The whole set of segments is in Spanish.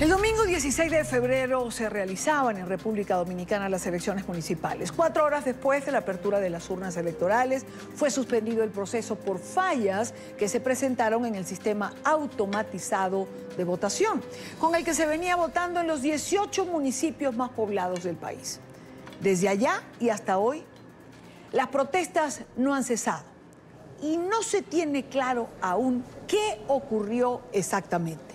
El domingo 16 de febrero se realizaban en República Dominicana las elecciones municipales. Cuatro horas después de la apertura de las urnas electorales, fue suspendido el proceso por fallas que se presentaron en el sistema automatizado de votación, con el que se venía votando en los 18 municipios más poblados del país. Desde allá y hasta hoy, las protestas no han cesado y no se tiene claro aún qué ocurrió exactamente.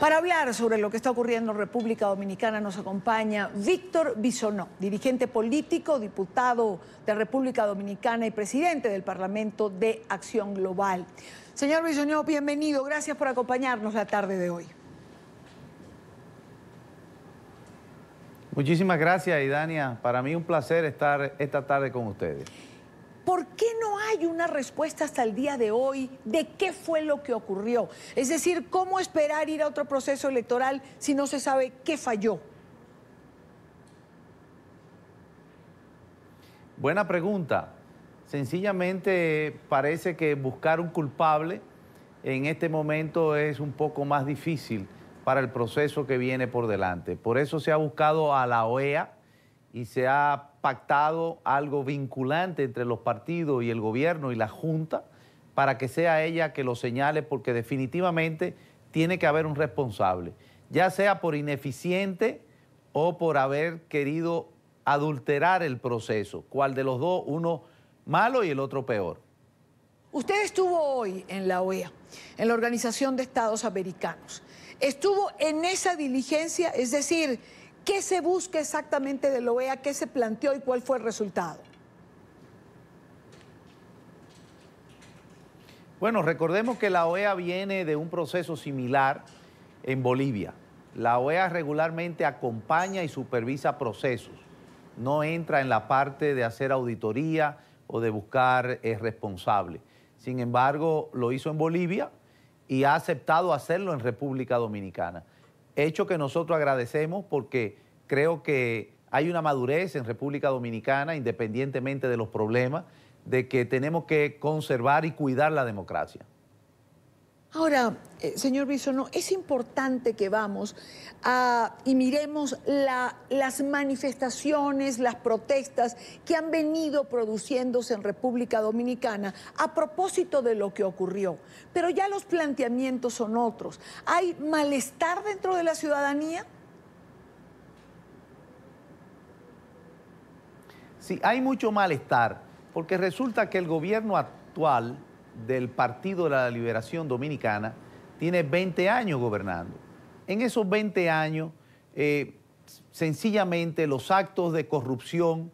Para hablar sobre lo que está ocurriendo en República Dominicana nos acompaña Víctor Bisonó, dirigente político, diputado de República Dominicana y presidente del Parlamento de Acción Global. Señor Bisonó, bienvenido. Gracias por acompañarnos la tarde de hoy. Muchísimas gracias, Idania. Para mí un placer estar esta tarde con ustedes. ¿por qué no hay una respuesta hasta el día de hoy de qué fue lo que ocurrió? Es decir, ¿cómo esperar ir a otro proceso electoral si no se sabe qué falló? Buena pregunta. Sencillamente parece que buscar un culpable en este momento es un poco más difícil para el proceso que viene por delante. Por eso se ha buscado a la OEA, y se ha pactado algo vinculante entre los partidos y el gobierno y la Junta para que sea ella que lo señale porque definitivamente tiene que haber un responsable, ya sea por ineficiente o por haber querido adulterar el proceso, ¿Cuál de los dos, uno malo y el otro peor. Usted estuvo hoy en la OEA, en la Organización de Estados Americanos. Estuvo en esa diligencia, es decir, ¿Qué se busca exactamente de la OEA? ¿Qué se planteó y cuál fue el resultado? Bueno, recordemos que la OEA viene de un proceso similar en Bolivia. La OEA regularmente acompaña y supervisa procesos. No entra en la parte de hacer auditoría o de buscar responsables. Eh, responsable. Sin embargo, lo hizo en Bolivia y ha aceptado hacerlo en República Dominicana. Hecho que nosotros agradecemos porque creo que hay una madurez en República Dominicana, independientemente de los problemas, de que tenemos que conservar y cuidar la democracia. Ahora, eh, señor Bisono, es importante que vamos y miremos las manifestaciones, las protestas que han venido produciéndose en República Dominicana a propósito de lo que ocurrió. Pero ya los planteamientos son otros. ¿Hay malestar dentro de la ciudadanía? Sí, hay mucho malestar, porque resulta que el gobierno actual del Partido de la Liberación Dominicana tiene 20 años gobernando. En esos 20 años, eh, sencillamente los actos de corrupción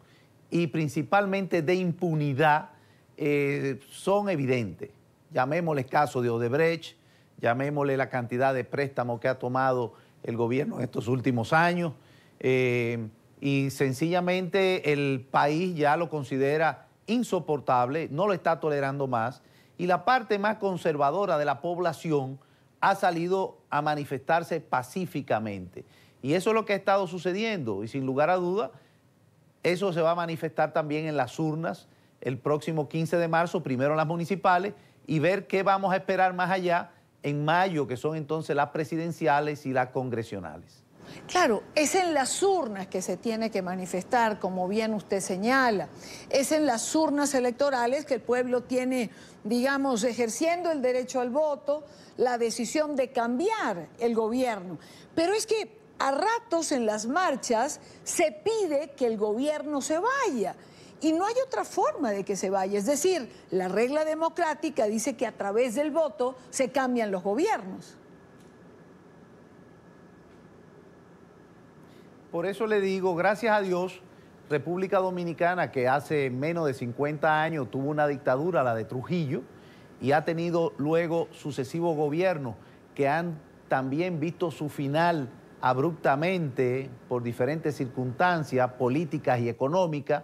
y principalmente de impunidad eh, son evidentes. Llamémosle el caso de Odebrecht, llamémosle la cantidad de préstamos que ha tomado el gobierno en estos últimos años. Eh, y sencillamente el país ya lo considera insoportable, no lo está tolerando más y la parte más conservadora de la población ha salido a manifestarse pacíficamente. Y eso es lo que ha estado sucediendo y sin lugar a duda, eso se va a manifestar también en las urnas el próximo 15 de marzo, primero en las municipales, y ver qué vamos a esperar más allá en mayo, que son entonces las presidenciales y las congresionales. Claro, es en las urnas que se tiene que manifestar, como bien usted señala. Es en las urnas electorales que el pueblo tiene, digamos, ejerciendo el derecho al voto, la decisión de cambiar el gobierno. Pero es que a ratos en las marchas se pide que el gobierno se vaya. Y no hay otra forma de que se vaya. Es decir, la regla democrática dice que a través del voto se cambian los gobiernos. Por eso le digo, gracias a Dios, República Dominicana, que hace menos de 50 años tuvo una dictadura, la de Trujillo, y ha tenido luego sucesivos gobiernos que han también visto su final abruptamente por diferentes circunstancias políticas y económicas,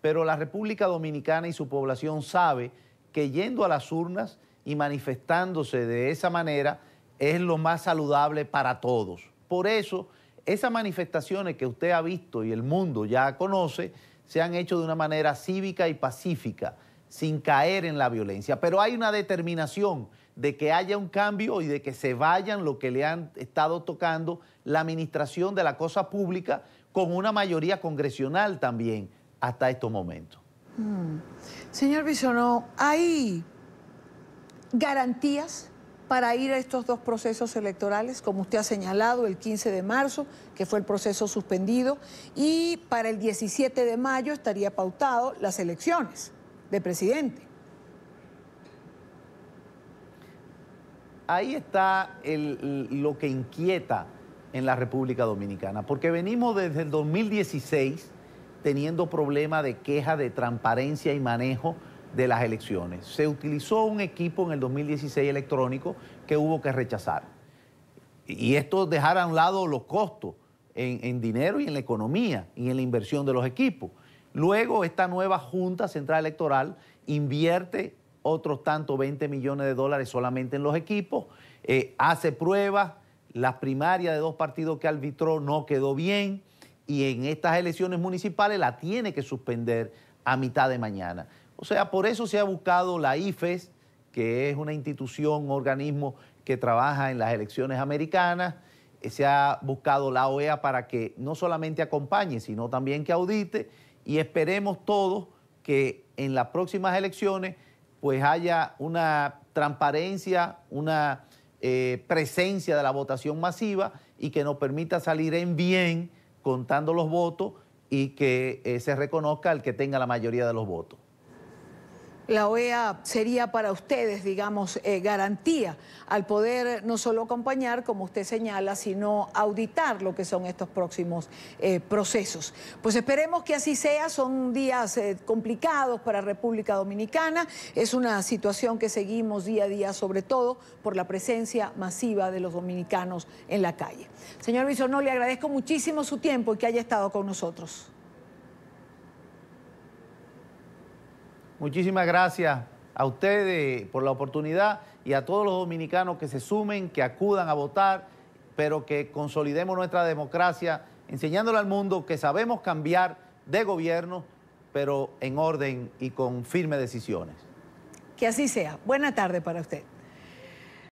pero la República Dominicana y su población sabe que yendo a las urnas y manifestándose de esa manera es lo más saludable para todos. Por eso esas manifestaciones que usted ha visto y el mundo ya conoce se han hecho de una manera cívica y pacífica, sin caer en la violencia. Pero hay una determinación de que haya un cambio y de que se vayan lo que le han estado tocando la administración de la cosa pública con una mayoría congresional también hasta estos momentos. Hmm. Señor Bisonó, ¿hay garantías para ir a estos dos procesos electorales, como usted ha señalado, el 15 de marzo, que fue el proceso suspendido, y para el 17 de mayo estaría pautado las elecciones de presidente. Ahí está lo que inquieta en la República Dominicana, porque venimos desde el 2016 teniendo problemas de queja de transparencia y manejo de las elecciones. Se utilizó un equipo en el 2016 electrónico que hubo que rechazar. Y esto dejara a un lado los costos en, dinero y en la economía y en la inversión de los equipos. Luego esta nueva Junta Central Electoral invierte otros tantos 20 millones de dólares solamente en los equipos, eh, hace pruebas, la primaria de dos partidos que arbitró no quedó bien y en estas elecciones municipales la tiene que suspender a mitad de mañana. O sea, por eso se ha buscado la IFES, que es una institución, organismo que trabaja en las elecciones americanas. Eh, se ha buscado la OEA para que no solamente acompañe, sino también que audite y esperemos todos que en las próximas elecciones pues haya una transparencia, una eh, presencia de la votación masiva y que nos permita salir en bien contando los votos y que eh, se reconozca el que tenga la mayoría de los votos la OEA sería para ustedes, digamos, eh, garantía al poder no solo acompañar, como usted señala, sino auditar lo que son estos próximos eh, procesos. Pues esperemos que así sea, son días eh, complicados para República Dominicana, es una situación que seguimos día a día, sobre todo por la presencia masiva de los dominicanos en la calle. Señor Visor, no le agradezco muchísimo su tiempo y que haya estado con nosotros. Muchísimas gracias a ustedes por la oportunidad y a todos los dominicanos que se sumen, que acudan a votar, pero que consolidemos nuestra democracia, enseñándole al mundo que sabemos cambiar de gobierno, pero en orden y con firmes decisiones. Que así sea. Buena tarde para usted.